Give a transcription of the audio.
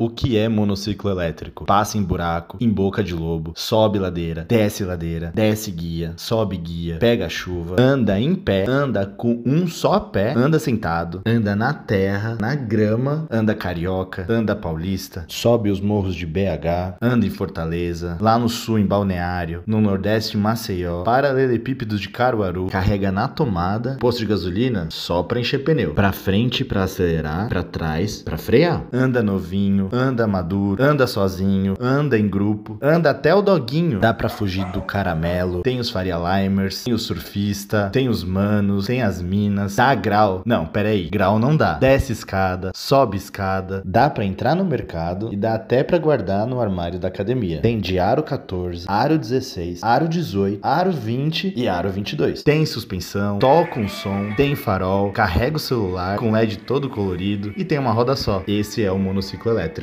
O que é monociclo elétrico? Passa em buraco, em boca de lobo, sobe ladeira, desce ladeira, desce guia, sobe guia, pega chuva, anda em pé, anda com um só pé, anda sentado, anda na terra, na grama, anda carioca, anda paulista, sobe os morros de BH, anda em Fortaleza, lá no sul em Balneário, no nordeste em Maceió, paralelepípedos de Caruaru, carrega na tomada, posto de gasolina só pra encher pneu, pra frente pra acelerar, pra trás pra frear, anda novinho, anda maduro, anda sozinho, anda em grupo, anda até o doguinho. Dá para fugir do caramelo. Tem os Faria Limers, tem o surfista, tem os manos, tem as minas. Dá grau. Não, peraí, grau não dá. Desce escada, sobe escada. Dá para entrar no mercado e dá até para guardar no armário da academia. Tem de aro 14, aro 16, aro 18, aro 20 e aro 22. Tem suspensão, toca um som, tem farol, carrega o celular com LED todo colorido e tem uma roda só. Esse é o monociclo elétrico.